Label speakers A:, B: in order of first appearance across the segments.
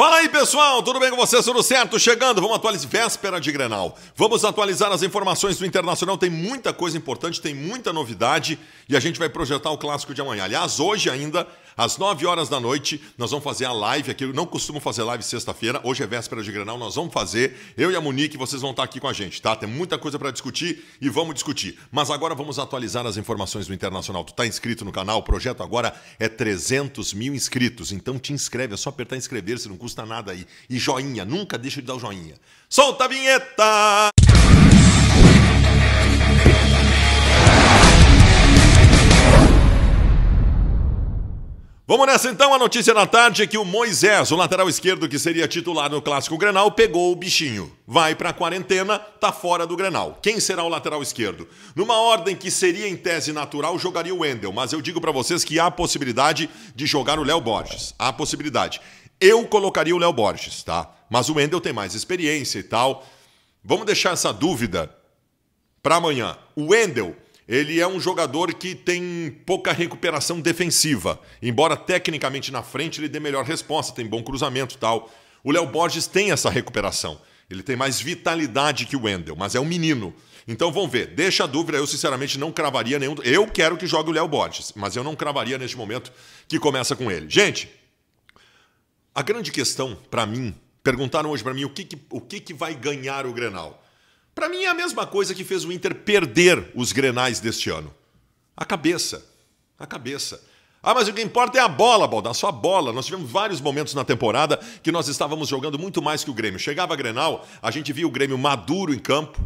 A: Fala aí pessoal, tudo bem com vocês? Tudo certo? Chegando, vamos atualizar véspera de Grenal. Vamos atualizar as informações do Internacional, tem muita coisa importante, tem muita novidade e a gente vai projetar o clássico de amanhã. Aliás, hoje ainda às 9 horas da noite, nós vamos fazer a live aqui. Eu não costumo fazer live sexta-feira, hoje é véspera de Granal, nós vamos fazer. Eu e a Monique, vocês vão estar aqui com a gente, tá? Tem muita coisa para discutir e vamos discutir. Mas agora vamos atualizar as informações do Internacional. Tu tá inscrito no canal, o projeto agora é 300 mil inscritos. Então te inscreve, é só apertar inscrever-se, não custa nada aí. E joinha, nunca deixa de dar o joinha. Solta a vinheta! Vamos nessa então, a notícia da tarde é que o Moisés, o lateral esquerdo que seria titular no Clássico Grenal, pegou o bichinho. Vai para a quarentena, tá fora do Grenal. Quem será o lateral esquerdo? Numa ordem que seria em tese natural, jogaria o Wendel, mas eu digo para vocês que há possibilidade de jogar o Léo Borges. Há possibilidade. Eu colocaria o Léo Borges, tá? Mas o Wendel tem mais experiência e tal. Vamos deixar essa dúvida para amanhã. O Wendel ele é um jogador que tem pouca recuperação defensiva, embora tecnicamente na frente ele dê melhor resposta, tem bom cruzamento tal. O Léo Borges tem essa recuperação. Ele tem mais vitalidade que o Wendel, mas é um menino. Então vamos ver. Deixa a dúvida, eu sinceramente não cravaria nenhum. Eu quero que jogue o Léo Borges, mas eu não cravaria neste momento que começa com ele. Gente, a grande questão para mim, perguntaram hoje para mim o que, que o que, que vai ganhar o Grenal. Para mim é a mesma coisa que fez o Inter perder os grenais deste ano. A cabeça. A cabeça. Ah, mas o que importa é a bola, Baldassar, só a bola. Nós tivemos vários momentos na temporada que nós estávamos jogando muito mais que o Grêmio. Chegava a Grenal, a gente via o Grêmio maduro em campo,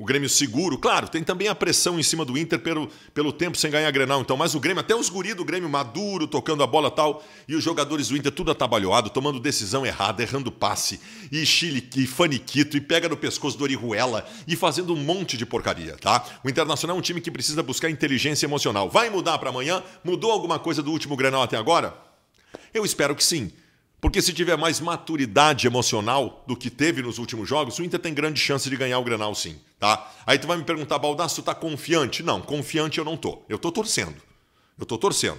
A: o Grêmio seguro. Claro, tem também a pressão em cima do Inter pelo, pelo tempo sem ganhar Grenal, então. Mas o Grêmio, até os guri do Grêmio maduro, tocando a bola tal, e os jogadores do Inter tudo atabalhoado, tomando decisão errada, errando passe, e Chile, e faniquito, e pega no pescoço do Orihuela, e fazendo um monte de porcaria, tá? O Internacional é um time que precisa buscar inteligência emocional. Vai mudar para amanhã? Mudou alguma coisa do último Grenal até agora? Eu espero que sim. Porque se tiver mais maturidade emocional do que teve nos últimos jogos, o Inter tem grande chance de ganhar o Grenal, sim tá? Aí tu vai me perguntar, Baldasso, tu tá confiante? Não, confiante eu não tô. Eu tô torcendo. Eu tô torcendo.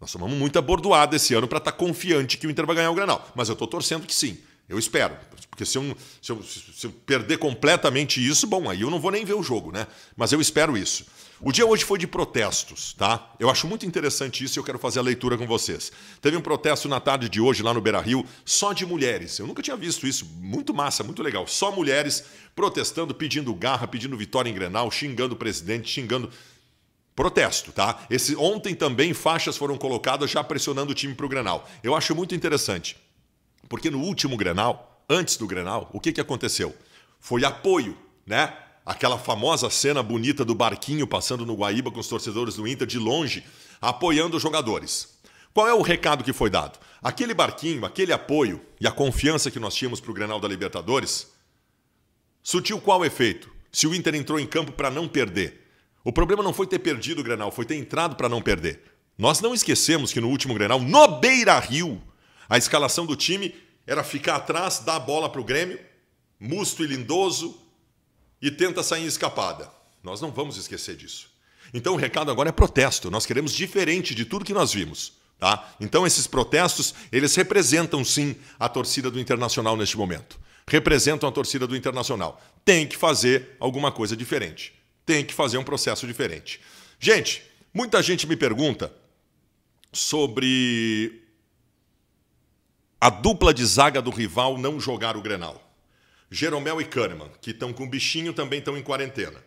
A: Nós tomamos muita bordoada esse ano para estar tá confiante que o Inter vai ganhar o Granal, mas eu tô torcendo que sim. Eu espero. Porque se eu, se, eu, se eu, perder completamente isso, bom, aí eu não vou nem ver o jogo, né? Mas eu espero isso. O dia hoje foi de protestos, tá? Eu acho muito interessante isso e eu quero fazer a leitura com vocês. Teve um protesto na tarde de hoje lá no Beira Rio, só de mulheres. Eu nunca tinha visto isso. Muito massa, muito legal. Só mulheres protestando, pedindo garra, pedindo vitória em Grenal, xingando o presidente, xingando. Protesto, tá? Esse, ontem também faixas foram colocadas já pressionando o time pro Grenal. Eu acho muito interessante. Porque no último Grenal antes do Grenal, o que, que aconteceu? Foi apoio, né? Aquela famosa cena bonita do barquinho passando no Guaíba com os torcedores do Inter de longe, apoiando os jogadores. Qual é o recado que foi dado? Aquele barquinho, aquele apoio e a confiança que nós tínhamos para o Grenal da Libertadores, sutil qual efeito? Se o Inter entrou em campo para não perder. O problema não foi ter perdido o Grenal, foi ter entrado para não perder. Nós não esquecemos que no último Grenal, no Beira-Rio, a escalação do time era ficar atrás, dar a bola para o Grêmio, musto e lindoso, e tenta sair escapada. Nós não vamos esquecer disso. Então o recado agora é protesto. Nós queremos diferente de tudo que nós vimos. Tá? Então esses protestos, eles representam sim a torcida do Internacional neste momento. Representam a torcida do Internacional. Tem que fazer alguma coisa diferente. Tem que fazer um processo diferente. Gente, muita gente me pergunta sobre a dupla de zaga do rival não jogar o Grenal. Jeromel e Kahneman, que estão com bichinho, também estão em quarentena.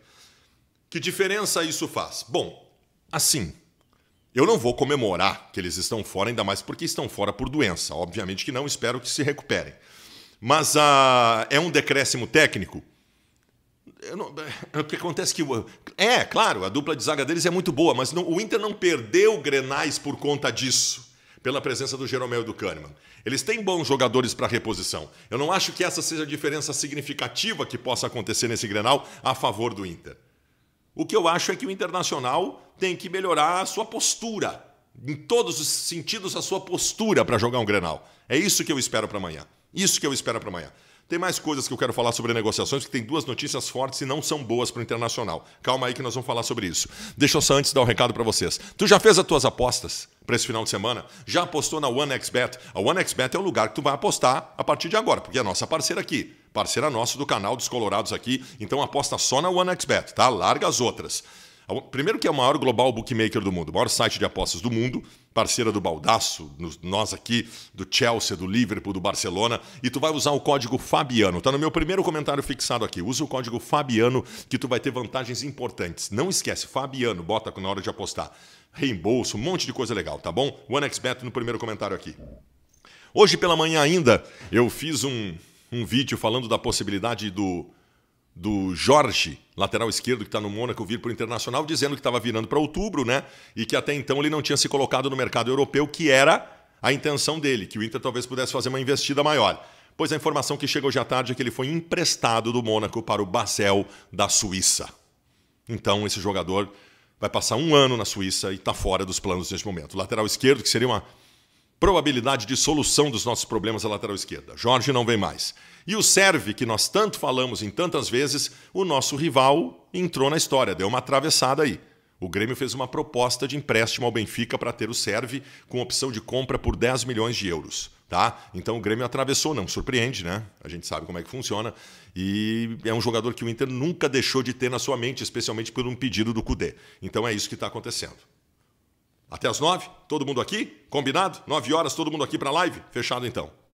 A: Que diferença isso faz? Bom, assim, eu não vou comemorar que eles estão fora, ainda mais porque estão fora por doença. Obviamente que não, espero que se recuperem. Mas ah, é um decréscimo técnico? Não, é, o que acontece é que. É, claro, a dupla de zaga deles é muito boa, mas não, o Inter não perdeu grenais por conta disso pela presença do Jeromel e do Kahneman. Eles têm bons jogadores para reposição. Eu não acho que essa seja a diferença significativa que possa acontecer nesse Grenal a favor do Inter. O que eu acho é que o Internacional tem que melhorar a sua postura, em todos os sentidos a sua postura para jogar um Grenal. É isso que eu espero para amanhã. Isso que eu espero para amanhã. Tem mais coisas que eu quero falar sobre negociações, que tem duas notícias fortes e não são boas para o internacional. Calma aí que nós vamos falar sobre isso. Deixa eu só antes dar um recado para vocês. Tu já fez as tuas apostas para esse final de semana? Já apostou na OneXBet? A OneXBet é o lugar que tu vai apostar a partir de agora, porque é a nossa parceira aqui parceira nossa do canal dos Colorados aqui. Então aposta só na OneXBet, tá? Larga as outras. Primeiro que é o maior global bookmaker do mundo, o maior site de apostas do mundo, parceira do Baldaço, nós aqui, do Chelsea, do Liverpool, do Barcelona, e tu vai usar o código Fabiano. Tá no meu primeiro comentário fixado aqui. Usa o código Fabiano que tu vai ter vantagens importantes. Não esquece, Fabiano, bota na hora de apostar. Reembolso, um monte de coisa legal, tá bom? OneXBet no primeiro comentário aqui. Hoje pela manhã ainda, eu fiz um, um vídeo falando da possibilidade do do Jorge, lateral esquerdo que está no Mônaco, vir para o Internacional, dizendo que estava virando para outubro, né? E que até então ele não tinha se colocado no mercado europeu, que era a intenção dele, que o Inter talvez pudesse fazer uma investida maior. Pois a informação que chega hoje à tarde é que ele foi emprestado do Mônaco para o Basel da Suíça. Então esse jogador vai passar um ano na Suíça e está fora dos planos neste momento. O lateral esquerdo, que seria uma probabilidade de solução dos nossos problemas à lateral esquerda. Jorge não vem mais. E o serve, que nós tanto falamos em tantas vezes, o nosso rival entrou na história, deu uma atravessada aí. O Grêmio fez uma proposta de empréstimo ao Benfica para ter o serve com opção de compra por 10 milhões de euros. Tá? Então o Grêmio atravessou, não surpreende, né? A gente sabe como é que funciona. E é um jogador que o Inter nunca deixou de ter na sua mente, especialmente por um pedido do Cudê. Então é isso que está acontecendo. Até as nove? Todo mundo aqui? Combinado? Nove horas, todo mundo aqui para a live? Fechado então.